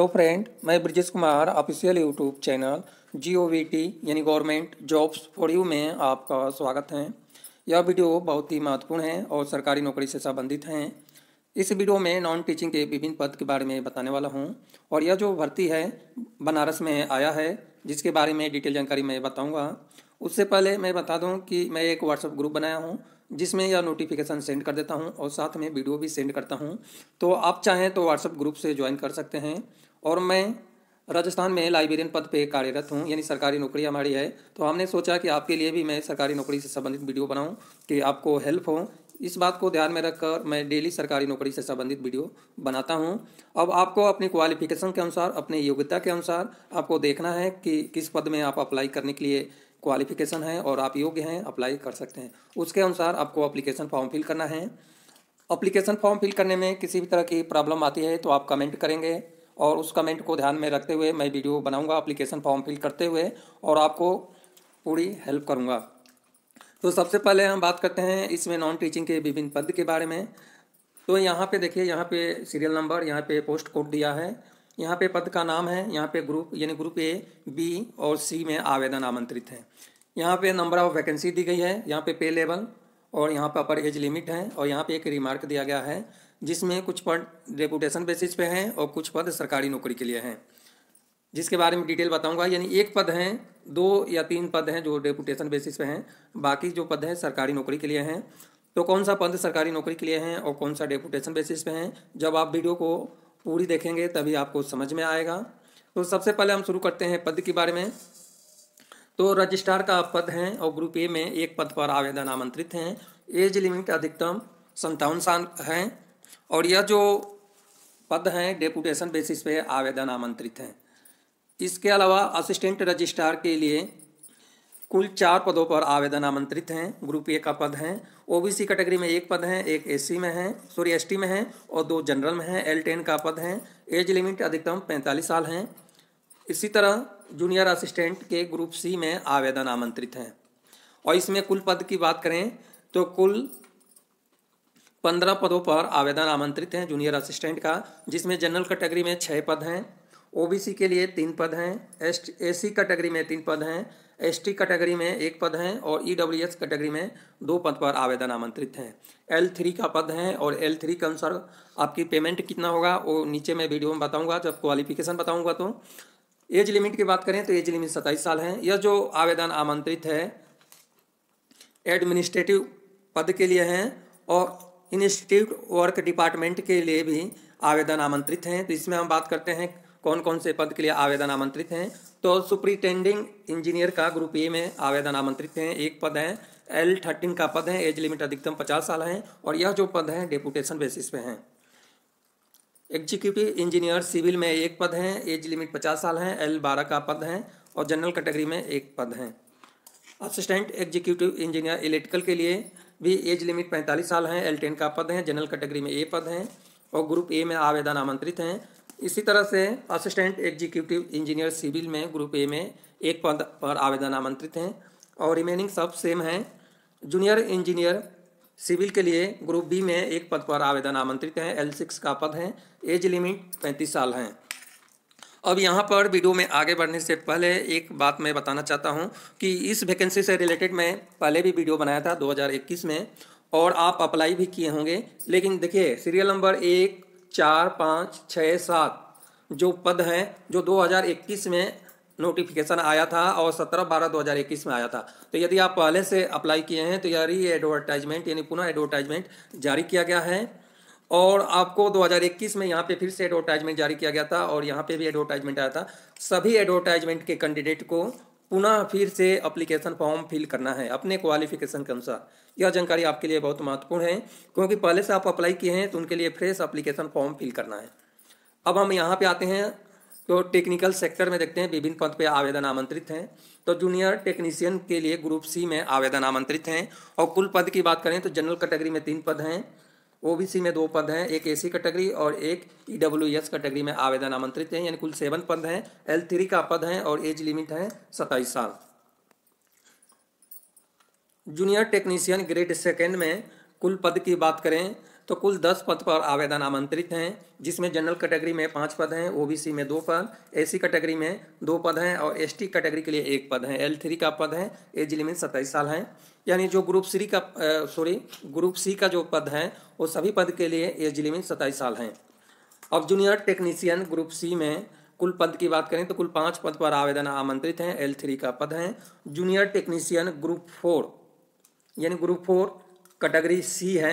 hello friend मैं Brajesh Kumar official YouTube channel G O V T यानी government jobs for you में आपका स्वागत है यह वीडियो बहुत ही महत्वपूर्ण है और सरकारी नौकरी से संबंधित हैं इस वीडियो में नॉन टीचिंग के विभिन्न पद के बारे में बताने वाला हूं और यह जो भर्ती है बनारस में आया है जिसके बारे में डिटेल जानकारी मैं बताऊँगा उससे पहले मैं बता दूँ कि मैं एक व्हाट्सअप ग्रुप बनाया हूँ जिसमें यह नोटिफिकेशन सेंड कर देता हूँ और साथ में वीडियो भी सेंड करता हूँ तो आप चाहें तो व्हाट्सअप ग्रुप से ज्वाइन कर सकते हैं और मैं राजस्थान में लाइब्रेरियन पद पे कार्यरत हूँ यानी सरकारी नौकरी हमारी है तो हमने सोचा कि आपके लिए भी मैं सरकारी नौकरी से संबंधित वीडियो बनाऊँ कि आपको हेल्प हो इस बात को ध्यान में रखकर मैं डेली सरकारी नौकरी से संबंधित वीडियो बनाता हूँ अब आपको अपनी क्वालिफिकेशन के अनुसार अपनी योग्यता के अनुसार आपको देखना है कि किस पद में आप अप्लाई करने के लिए क्वालिफिकेशन है और आप योग्य हैं अप्लाई कर सकते हैं उसके अनुसार आपको अप्लीकेशन फॉर्म फिल करना है अप्लीकेशन फॉर्म फिल करने में किसी भी तरह की प्रॉब्लम आती है तो आप कमेंट करेंगे और उस कमेंट को ध्यान में रखते हुए मैं वीडियो बनाऊंगा अप्लीकेशन फॉर्म फिल करते हुए और आपको पूरी हेल्प करूंगा तो सबसे पहले हम बात करते हैं इसमें नॉन टीचिंग के विभिन्न पद के बारे में तो यहाँ पे देखिए यहाँ पे सीरियल नंबर यहाँ पे पोस्ट कोड दिया है यहाँ पे पद का नाम है यहाँ पे ग्रुप यानी ग्रुप ए बी और सी में आवेदन आमंत्रित हैं यहाँ पे नंबर ऑफ वैकेंसी दी गई है यहाँ पे पे लेवल और यहाँ पे अपर एज लिमिट है और यहाँ पे एक रिमार्क दिया गया है जिसमें कुछ पद रेपुटेशन बेसिस पे हैं और कुछ पद सरकारी नौकरी के लिए हैं जिसके बारे में डिटेल बताऊंगा यानी एक पद हैं दो या तीन पद हैं जो रेपुटेशन बेसिस पे हैं बाकी जो पद हैं सरकारी नौकरी के लिए हैं तो कौन सा पद सरकारी नौकरी के लिए हैं और कौन सा रेपुटेशन बेसिस पे हैं जब आप वीडियो को पूरी देखेंगे तभी आपको समझ में आएगा तो सबसे पहले हम शुरू करते हैं पद के बारे में तो रजिस्ट्रार का पद हैं और ग्रुप ए में एक पद पर आवेदन आमंत्रित हैं एज लिमिट अधिकतम संतावन साल हैं और यह जो पद हैं डेपुटेशन बेसिस पे आवेदन आमंत्रित हैं इसके अलावा असिस्टेंट रजिस्ट्रार के लिए कुल चार पदों पर आवेदन आमंत्रित हैं ग्रुप ए का पद हैं ओबीसी कैटेगरी में एक पद हैं एक एससी में हैं सॉरी एसटी में हैं और दो जनरल में हैं एल टेन का पद हैं एज लिमिट अधिकतम पैंतालीस साल हैं इसी तरह जूनियर असिस्टेंट के ग्रुप सी में आवेदन आमंत्रित हैं और इसमें कुल पद की बात करें तो कुल पंद्रह पदों पर आवेदन आमंत्रित हैं जूनियर असिस्टेंट का जिसमें जनरल कैटेगरी में छः पद हैं ओबीसी के लिए तीन पद हैं एस सी कैटेगरी में तीन पद हैं टी कैटेगरी में एक पद हैं और एस e कैटेगरी में दो पद पर आवेदन आमंत्रित हैं एल थ्री का पद है और एल थ्री के अनुसार आपकी पेमेंट कितना होगा वो नीचे मैं वीडियो में बताऊँगा जब क्वालिफिकेशन बताऊँगा तो एज लिमिट की बात करें तो एज लिमिट सत्ताईस साल है यह जो आवेदन आमंत्रित है एडमिनिस्ट्रेटिव पद के लिए हैं और इंस्टीट्यूट वर्क डिपार्टमेंट के लिए भी आवेदन आमंत्रित हैं तो इसमें हम बात करते हैं कौन कौन से पद के लिए आवेदन आमंत्रित हैं तो सुप्रिटेंडिंग इंजीनियर का ग्रुप ए में आवेदन आमंत्रित हैं एक पद है एल थर्टीन का पद है एज लिमिट अधिकतम पचास साल है और यह जो पद है डेपुटेशन बेसिस पे हैं एग्जीक्यूटिव इंजीनियर सिविल में एक पद है एज लिमिट पचास साल है एल बारह का पद है और जनरल कैटेगरी में एक पद है असिस्टेंट एग्जीक्यूटिव इंजीनियर इलेक्ट्रिकल के लिए भी एज लिमिट पैंतालीस साल हैं एल टेन का पद हैं जनरल कैटेगरी में ए पद हैं और ग्रुप ए में आवेदन आमंत्रित हैं इसी तरह से असिस्टेंट एग्जीक्यूटिव इंजीनियर सिविल में ग्रुप ए में एक पद पर आवेदन आमंत्रित हैं और रिमेनिंग सब सेम हैं जूनियर इंजीनियर सिविल के लिए ग्रुप बी में एक पद पर आवेदन आमंत्रित हैं एल सिक्स का पद है एज लिमिट पैंतीस साल हैं अब यहाँ पर वीडियो में आगे बढ़ने से पहले एक बात मैं बताना चाहता हूँ कि इस वैकेंसी से रिलेटेड मैं पहले भी वीडियो बनाया था 2021 में और आप अप्लाई भी किए होंगे लेकिन देखिए सीरियल नंबर एक चार पाँच छः सात जो पद हैं जो 2021 में नोटिफिकेशन आया था और 17 बारह 2021 में आया था तो यदि आप पहले से अप्लाई किए हैं तो यार ये एडवर्टाइजमेंट यानी पुनः एडवर्टाइजमेंट जारी किया गया है और आपको 2021 में यहाँ पे फिर से एडवर्टाइजमेंट जारी किया गया था और यहाँ पे भी एडवर्टाइजमेंट आया था सभी एडवर्टाइजमेंट के कैंडिडेट को पुनः फिर से अप्लीकेशन फॉर्म फिल करना है अपने क्वालिफिकेशन के अनुसार यह जानकारी आपके लिए बहुत महत्वपूर्ण है क्योंकि पहले से आप अप्लाई किए हैं तो उनके लिए फ्रेश अप्लीकेशन फॉर्म फिल करना है अब हम यहाँ पे आते हैं तो टेक्निकल सेक्टर में देखते हैं विभिन्न पद पे आवेदन आमंत्रित हैं तो जूनियर टेक्नीशियन के लिए ग्रुप सी में आवेदन आमंत्रित हैं और कुल पद की बात करें तो जनरल कैटेगरी में तीन पद हैं ओबीसी में दो पद हैं एक एसी कैटेगरी और एक ईडब्ल्यूएस e कैटेगरी में आवेदन आमंत्रित हैं यानी कुल सेवन पद हैं एल थ्री का पद है और एज लिमिट है सत्ताईस साल जूनियर टेक्नीशियन ग्रेड सेकेंड में कुल पद की बात करें तो कुल दस पद पर आवेदन आमंत्रित हैं जिसमें जनरल कैटेगरी में पाँच पद हैं ओबीसी में दो पद एसी कैटेगरी में दो पद हैं और एसटी कैटेगरी के लिए एक पद है एल थ्री का पद है एज लिमिट सत्ताईस साल है यानी जो ग्रुप सी का सॉरी ग्रुप सी का जो पद है वो सभी पद के लिए एज लिमिट सत्ताईस साल हैं अब जूनियर टेक्नीशियन ग्रुप सी में कुल पद की बात करें तो कुल पाँच पद पर आवेदन आमंत्रित हैं एल थ्री का पद है जूनियर टेक्नीशियन ग्रुप फोर यानी ग्रुप फोर कैटेगरी सी है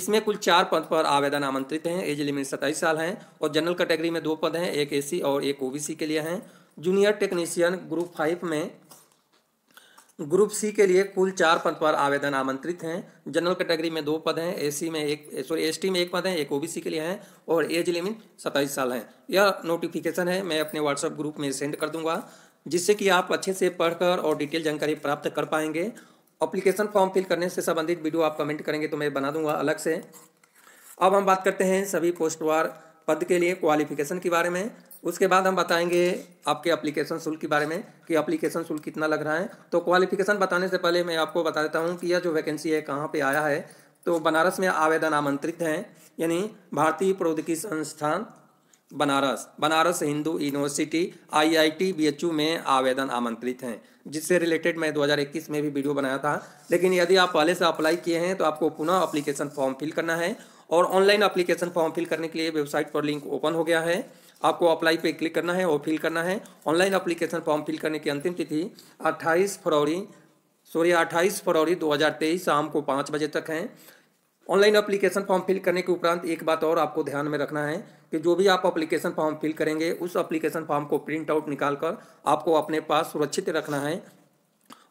इसमें कुल चार पद पर आवेदन आमंत्रित हैं एज लिमिट सत्ताईस साल हैं और जनरल कैटेगरी में दो पद हैं एक एसी और एक ओबीसी के लिए हैं जूनियर टेक्नीशियन ग्रुप फाइव में ग्रुप सी के लिए कुल चार पद पर आवेदन आमंत्रित हैं जनरल कैटेगरी में दो पद हैं एससी में एक सॉरी एसटी में एक पद है एक ओबीसी के लिए हैं और एज लिमिट सत्ताईस साल है यह नोटिफिकेशन है मैं अपने व्हाट्सएप ग्रुप में सेंड कर दूंगा जिससे कि आप अच्छे से पढ़कर और डिटेल जानकारी प्राप्त कर पाएंगे अप्लीकेशन फॉर्म फिल करने से संबंधित वीडियो आप कमेंट करेंगे तो मैं बना दूंगा अलग से अब हम बात करते हैं सभी पोस्टवार पद के लिए क्वालिफिकेशन के बारे में उसके बाद हम बताएंगे आपके एप्लीकेशन शुल्क के बारे में कि एप्लीकेशन शुल्क कितना लग रहा है तो क्वालिफिकेशन बताने से पहले मैं आपको बता देता हूँ कि यह जो वैकेंसी है कहाँ पे आया है तो बनारस में आवेदन आमंत्रित हैं यानी भारतीय प्रौद्योगिकी संस्थान Banaras Banaras Hindu University IIT BHU में आवेदन आमंत्रित हैं जिससे रिलेटेड मैं 2021 में भी वीडियो बनाया था लेकिन यदि आप पहले से अप्लाई किए हैं तो आपको पुनः अप्लीकेशन फॉर्म फिल करना है और ऑनलाइन अप्लीकेशन फॉर्म फिल करने के लिए वेबसाइट पर लिंक ओपन हो गया है आपको अप्लाई पे क्लिक करना है और फिल करना है ऑनलाइन अप्लीकेशन फॉर्म फिल करने की अंतिम तिथि अट्ठाईस फरवरी सॉरी अट्ठाईस फरवरी 2023 शाम को पाँच बजे तक है ऑनलाइन अप्लीकेशन फॉर्म फिल करने के उपरांत एक बात और आपको ध्यान में रखना है कि जो भी आप अप्लीकेशन फॉर्म फिल करेंगे उस अप्लीकेशन फॉर्म को प्रिंट आउट निकाल कर आपको अपने पास सुरक्षित रखना है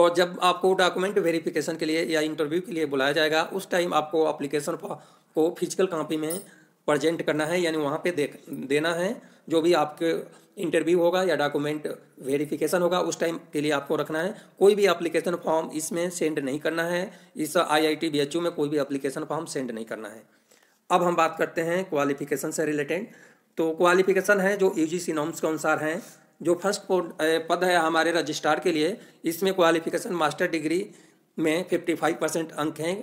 और जब आपको डॉक्यूमेंट वेरिफिकेशन के लिए या इंटरव्यू के लिए बुलाया जाएगा उस टाइम आपको अप्लीकेशन को फिजिकल कॉपी में प्रजेंट करना है यानी वहाँ पे देख देना है जो भी आपके इंटरव्यू होगा या डॉक्यूमेंट वेरिफिकेशन होगा उस टाइम के लिए आपको रखना है कोई भी एप्लीकेशन फॉर्म इसमें सेंड नहीं करना है इस आईआईटी बीएचयू में कोई भी एप्लीकेशन फॉर्म सेंड नहीं करना है अब हम बात करते हैं क्वालिफिकेशन से रिलेटेड तो क्वालिफिकेशन है जो यू नॉर्म्स के अनुसार हैं जो फर्स्ट पद है हमारे रजिस्ट्रार के लिए इसमें क्वालिफिकेशन मास्टर डिग्री में फिफ्टी परसेंट अंक हैं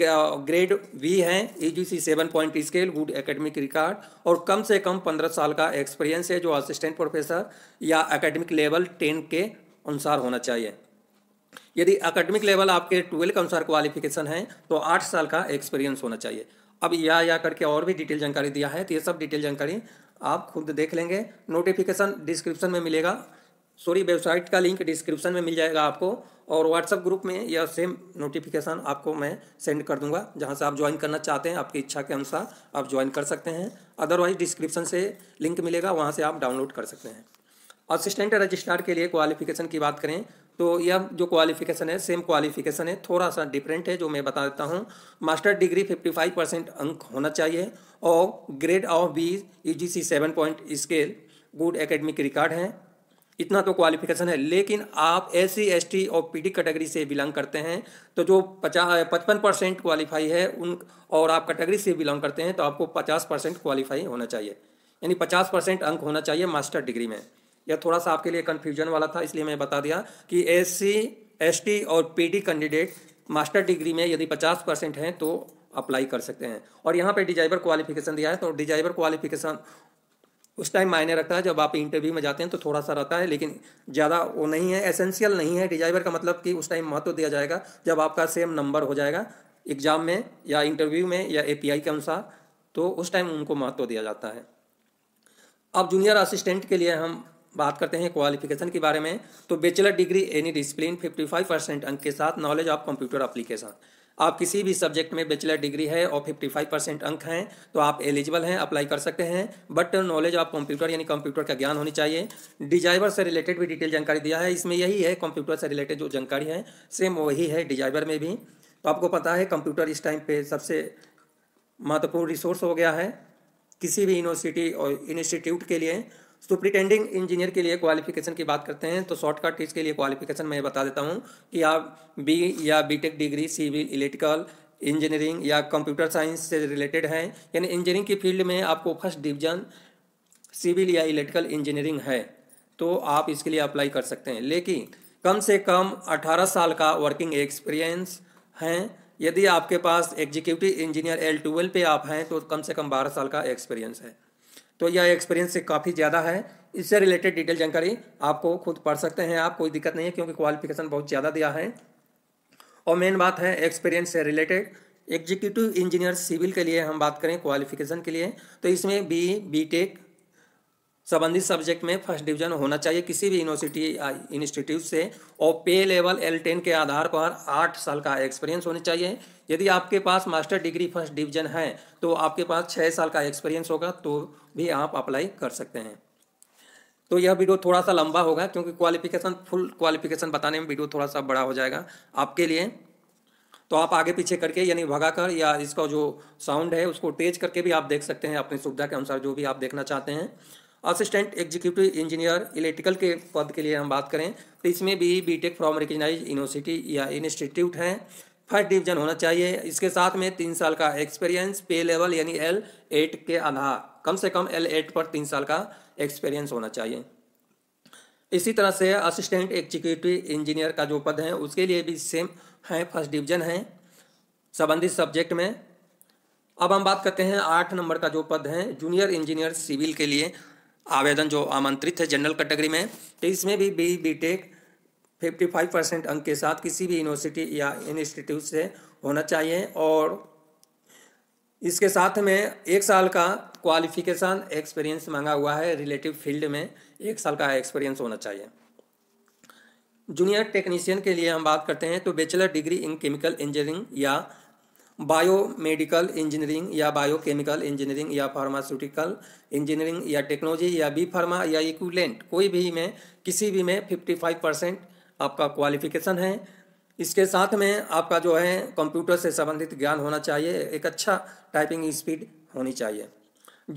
ग्रेड वी हैं ई G C seven point scale good academic record और कम से कम पंद्रह साल का एक्सपीरियंस है जो असिस्टेंट प्रोफेसर या एकेडमिक लेवल टेन के अनुसार होना चाहिए यदि एकेडमिक लेवल आपके ट्वेल्व के अनुसार क्वालिफिकेशन है तो आठ साल का एक्सपीरियंस होना चाहिए अब या या करके और भी डिटेल जानकारी दिया है तो ये सब डिटेल जानकारी आप खुद देख लेंगे नोटिफिकेशन डिस्क्रिप्शन में मिलेगा सॉरी वेबसाइट का लिंक डिस्क्रिप्शन में मिल जाएगा आपको और व्हाट्सअप ग्रुप में यह सेम नोटिफिकेशन आपको मैं सेंड कर दूंगा जहां से आप ज्वाइन करना चाहते हैं आपकी इच्छा के अनुसार आप ज्वाइन कर सकते हैं अदरवाइज डिस्क्रिप्शन से लिंक मिलेगा वहां से आप डाउनलोड कर सकते हैं असिस्टेंट रजिस्ट्रार के लिए क्वालिफिकेशन की बात करें तो यह जो क्वालिफिकेशन है सेम क्वालिफिकेशन है थोड़ा सा डिफरेंट है जो मैं बता देता हूँ मास्टर डिग्री 55 परसेंट अंक होना चाहिए और grade of B U G C seven point scale good academic record हैं इतना तो क्वालिफिकेशन है लेकिन आप एस सी एस टी और पीडी कैटेगरी से बिलोंग करते हैं तो जो पचास पचपन परसेंट क्वालिफाई है उन और आप कैटेगरी से बिलोंग करते हैं तो आपको पचास परसेंट क्वालिफाई होना चाहिए यानी पचास परसेंट अंक होना चाहिए मास्टर डिग्री में यह थोड़ा सा आपके लिए कन्फ्यूजन वाला था इसलिए मैं बता दिया कि एस सी एस टी और P D candidate master degree में यदि पचास परसेंट हैं तो अप्लाई कर सकते हैं और यहाँ पे डिजाइबर क्वालिफिकेशन दिया है तो डिजाइबर क्वालिफिकेशन उस टाइम मायने रखता है जब आप इंटरव्यू में जाते हैं तो थोड़ा सा रहता है लेकिन ज़्यादा वो नहीं है एसेंशियल नहीं है डिजाइवर का मतलब कि उस टाइम महत्व दिया जाएगा जब आपका सेम नंबर हो जाएगा एग्ज़ाम में या इंटरव्यू में या ए के अनुसार तो उस टाइम उनको महत्व दिया जाता है अब जूनियर असिस्टेंट के लिए हम बात करते हैं क्वालिफिकेशन के बारे में तो bachelor degree any discipline 55 percent अंक के साथ नॉलेज ऑफ कंप्यूटर अप्लीकेशन आप किसी भी सब्जेक्ट में बैचलर डिग्री है और फिफ्टी फाइव परसेंट अंक हैं तो आप एलिजिबल हैं अप्लाई कर सकते हैं बट नॉलेज ऑफ कंप्यूटर यानी कंप्यूटर का ज्ञान होनी चाहिए डिजाइवर से रिलेटेड भी डिटेल जानकारी दिया है इसमें यही है कंप्यूटर से रिलेटेड जो जानकारी है सेम वही है डिजाइवर में भी तो आपको पता है कंप्यूटर इस टाइम पर सबसे महत्वपूर्ण रिसोर्स हो गया है किसी भी यूनिवर्सिटी और इंस्टीट्यूट के लिए सुप्रिटेंडिंग इंजीनियर के लिए क्वालिफिकेशन की बात करते हैं तो शॉर्टकट इसके लिए क्वालिफिकेशन मैं बता देता हूँ कि आप बी या B degree civil electrical engineering या कंप्यूटर साइंस से रिलेटेड हैं यानी इंजीनियरिंग की फील्ड में आपको फर्स्ट डिवीजन सिविल या इलेक्ट्रिकल इंजीनियरिंग है तो आप इसके लिए अप्लाई कर सकते हैं लेकिन कम से कम 18 साल का वर्किंग एक्सपीरियंस हैं यदि आपके पास executive engineer L twelve pay आप हैं तो कम से कम 12 साल का एक्सपीरियंस है तो यह एक्सपीरियंस से काफ़ी ज़्यादा है इससे रिलेटेड डिटेल जानकारी आपको खुद पढ़ सकते हैं आप कोई दिक्कत नहीं है क्योंकि क्वालिफिकेशन बहुत ज़्यादा दिया है और मेन बात है एक्सपीरियंस से रिलेटेड एग्जीक्यूटिव इंजीनियर सिविल के लिए हम बात करें क्वालिफिकेशन के लिए तो इसमें बी बी टेक संबंधित सब्जेक्ट में फर्स्ट डिवीजन होना चाहिए किसी भी यूनिवर्सिटी इंस्टीट्यूट से और पे लेवल एल टेन के आधार पर आठ साल का एक्सपीरियंस होना चाहिए यदि आपके पास मास्टर डिग्री फर्स्ट डिवीजन है तो आपके पास छः साल का एक्सपीरियंस होगा तो भी आप अप्लाई कर सकते हैं तो यह वीडियो थोड़ा सा लंबा होगा क्योंकि क्वालिफिकेशन फुल क्वालिफिकेशन बताने में वीडियो थोड़ा सा बड़ा हो जाएगा आपके लिए तो आप आगे पीछे करके यानी भगाकर या इसका जो साउंड है उसको तेज करके भी आप देख सकते हैं अपनी सुविधा के अनुसार जो भी आप देखना चाहते हैं असिस्टेंट एग्जीक्यूटिव इंजीनियर इलेक्ट्रिकल के पद के लिए हम बात करें तो इसमें भी B tech from recognise university या इंस्टीट्यूट हैं फर्स्ट डिवीजन होना चाहिए इसके साथ में तीन साल का एक्सपीरियंस पे लेवल यानी एल एट के आधार कम से कम एल एट पर तीन साल का एक्सपीरियंस होना चाहिए इसी तरह से असिस्टेंट एग्जीक्यूटिव इंजीनियर का जो पद है उसके लिए भी सेम है फर्स्ट डिवीजन है संबंधित सब्जेक्ट में अब हम बात करते हैं आठ नंबर का जो पद है जूनियर इंजीनियर सिविल के लिए आवेदन जो आमंत्रित है जनरल कैटेगरी में तो इसमें भी B B tech fifty five percent अंक के साथ किसी भी यूनिवर्सिटी या इंस्टीट्यूट से होना चाहिए और इसके साथ में एक साल का क्वालिफिकेशन एक्सपीरियंस मांगा हुआ है रिलेटिव फील्ड में एक साल का एक्सपीरियंस होना चाहिए जूनियर टेक्नीशियन के लिए हम बात करते हैं तो bachelor degree in chemical engineering या बायोमेडिकल इंजीनियरिंग या बायोकेमिकल इंजीनियरिंग या फार्मास्यूटिकल इंजीनियरिंग या टेक्नोलॉजी या बी फार्मा या इक्विलेंट कोई भी में किसी भी में फिफ्टी फाइव परसेंट आपका क्वालिफिकेशन है इसके साथ में आपका जो है कंप्यूटर से संबंधित ज्ञान होना चाहिए एक अच्छा टाइपिंग स्पीड होनी चाहिए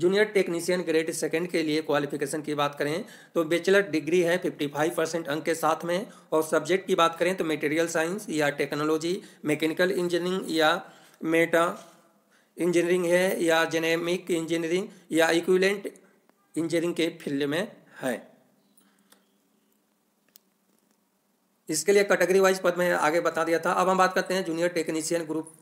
जूनियर टेक्नीशियन ग्रेड सेकेंड के लिए क्वालिफिकेशन की बात करें तो बेचलर डिग्री है 55 परसेंट अंक के साथ में और सब्जेक्ट की बात करें तो मटेरियल साइंस या टेक्नोलॉजी मैकेनिकल इंजीनियरिंग या मेटा इंजीनियरिंग है या जेनेमिक इंजीनियरिंग या इक्विलेंट इंजीनियरिंग के फील्ड में है इसके लिए कैटेगरी वाइज पद में आगे बता दिया था अब हम बात करते हैं जूनियर टेक्नीशियन ग्रुप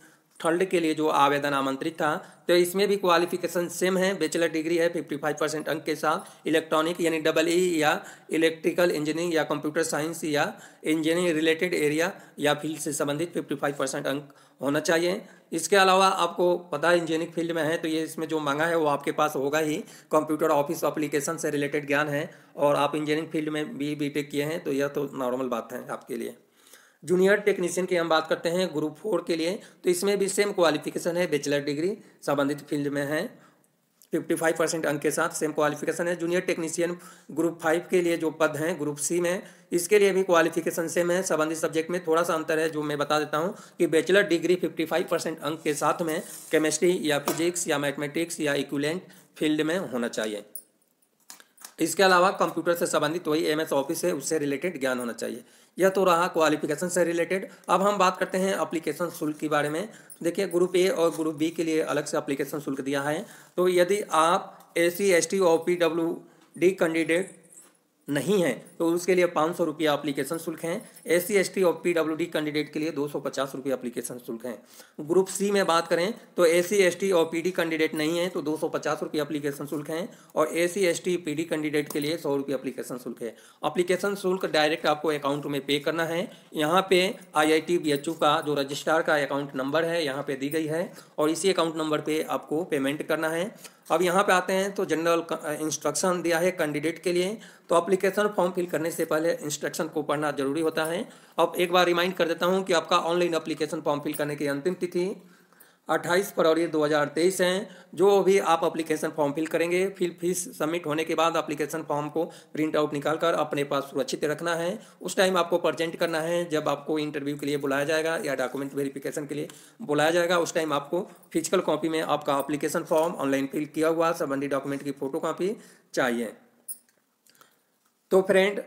थर्ड के लिए जो आवेदन आमंत्रित था तो इसमें भी क्वालिफिकेशन सेम है बैचलर डिग्री है 55 परसेंट अंक के साथ इलेक्ट्रॉनिक यानी डबल ई e या इलेक्ट्रिकल इंजीनियरिंग या कंप्यूटर साइंस या इंजीनियरिंग रिलेटेड एरिया या फील्ड से संबंधित 55 परसेंट अंक होना चाहिए इसके अलावा आपको पता है इंजीनियरिंग फील्ड में है तो ये इसमें जो मांगा है वो आपके पास होगा ही कंप्यूटर ऑफिस अप्लीकेशन से रिलेटेड ज्ञान है और आप इंजीनियरिंग फील्ड में भी बी किए हैं तो यह तो नॉर्मल बात है आपके लिए जूनियर टेक्नीशियन की हम बात करते हैं ग्रुप फोर के लिए तो इसमें भी सेम क्वालिफिकेशन है बैचलर डिग्री संबंधित फील्ड में है फिफ्टी फाइव परसेंट अंक के साथ सेम क्वालिफिकेशन है जूनियर टेक्नीशियन ग्रुप फाइव के लिए जो पद हैं ग्रुप सी में इसके लिए भी क्वालिफिकेशन सेम है संबंधित सब्जेक्ट में थोड़ा सा अंतर है जो मैं बता देता हूँ कि bachelor degree fifty five percent अंक के साथ में केमिस्ट्री या फिजिक्स या मैथमेटिक्स या इक्वलेंट फील्ड में होना चाहिए इसके अलावा कंप्यूटर से संबंधित वही एम एस ऑफिस है उससे रिलेटेड ज्ञान होना चाहिए यह तो रहा क्वालिफिकेशन से रिलेटेड अब हम बात करते हैं अप्लीकेशन शुल्क के बारे में देखिए ग्रुप ए और ग्रुप बी के लिए अलग से अप्लीकेशन शुल्क दिया है तो यदि आप A C S T O P W D candidate नहीं है तो उसके लिए पाँच सौ रुपया अप्लीकेशन शुल्क है एस सी एस टी और पी डब्ल्यू डी कैंडिडेट के लिए दो सौ पचास रुपया अप्लीकेशन शुल्क है ग्रुप सी में बात करें तो ए सी एस टी और पी डी कैंडिडेट नहीं है तो दो सौ पचास रुपया अप्लीकेशन शुल्क है और A C S T P D candidate के लिए सौ रुपया अप्लीकेशन शुल्क है अप्लीकेशन शुल्क डायरेक्ट आपको अकाउंट में पे करना है यहाँ पे I I T B H U का जो रजिस्ट्रार का अकाउंट नंबर है यहाँ पे दी गई है और इसी अकाउंट नंबर पर पे आपको पेमेंट करना है अब यहाँ पे आते हैं तो जनरल इंस्ट्रक्शन दिया है कैंडिडेट के लिए तो अप्लीकेशन फॉर्म फिल करने से पहले इंस्ट्रक्शन को पढ़ना जरूरी होता है अब एक बार रिमाइंड कर देता हूँ कि आपका ऑनलाइन अप्लीकेशन फॉर्म फिल करने की अंतिम तिथि 28 फरवरी 2023 हैं जो भी आप अप्लीकेशन फॉर्म फिल करेंगे फिर फीस सबमिट होने के बाद अप्लीकेशन फॉर्म को प्रिंट आउट निकाल कर अपने पास सुरक्षित रखना है उस टाइम आपको प्रजेंट करना है जब आपको इंटरव्यू के लिए बुलाया जाएगा या डॉक्यूमेंट वेरिफिकेशन के लिए बुलाया जाएगा उस टाइम आपको फिजिकल कॉपी में आपका अप्लीकेशन फॉर्म ऑनलाइन फिल किया हुआ संबंधित डॉक्यूमेंट की फोटो चाहिए तो फ्रेंड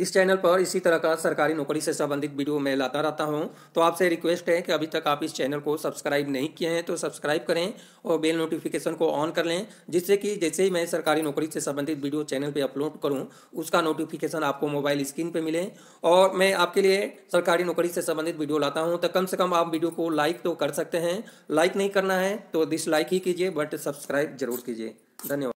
इस चैनल पर इसी तरह का सरकारी नौकरी से संबंधित वीडियो मैं लाता रहता हूं तो आपसे रिक्वेस्ट है कि अभी तक आप इस चैनल को सब्सक्राइब नहीं किए हैं तो सब्सक्राइब करें और बेल नोटिफिकेशन को ऑन कर लें जिससे कि जैसे ही मैं सरकारी नौकरी से संबंधित वीडियो चैनल पर अपलोड करूँ उसका नोटिफिकेशन आपको मोबाइल स्क्रीन पर मिले और मैं आपके लिए सरकारी नौकरी से संबंधित वीडियो लाता हूँ तो कम से कम आप वीडियो को लाइक तो कर सकते हैं लाइक नहीं करना है तो डिसलाइक ही कीजिए बट सब्सक्राइब जरूर कीजिए धन्यवाद